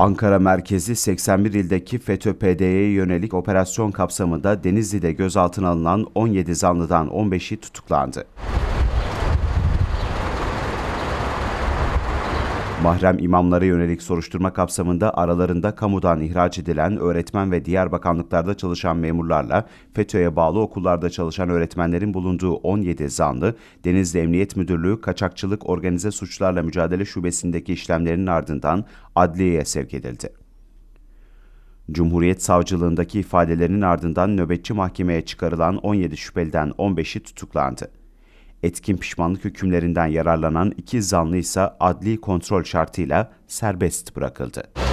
Ankara merkezi 81 ildeki fetö PDY'ye yönelik operasyon kapsamında Denizli'de gözaltına alınan 17 zanlıdan 15'i tutuklandı. Mahrem imamlara yönelik soruşturma kapsamında aralarında kamudan ihraç edilen öğretmen ve diğer bakanlıklarda çalışan memurlarla FETÖ'ye bağlı okullarda çalışan öğretmenlerin bulunduğu 17 zanlı Denizli Emniyet Müdürlüğü Kaçakçılık Organize Suçlarla Mücadele Şubesi'ndeki işlemlerinin ardından adliyeye sevk edildi. Cumhuriyet Savcılığındaki ifadelerinin ardından nöbetçi mahkemeye çıkarılan 17 şüpheliden 15'i tutuklandı. Etkin pişmanlık hükümlerinden yararlanan iki zanlı ise adli kontrol şartıyla serbest bırakıldı.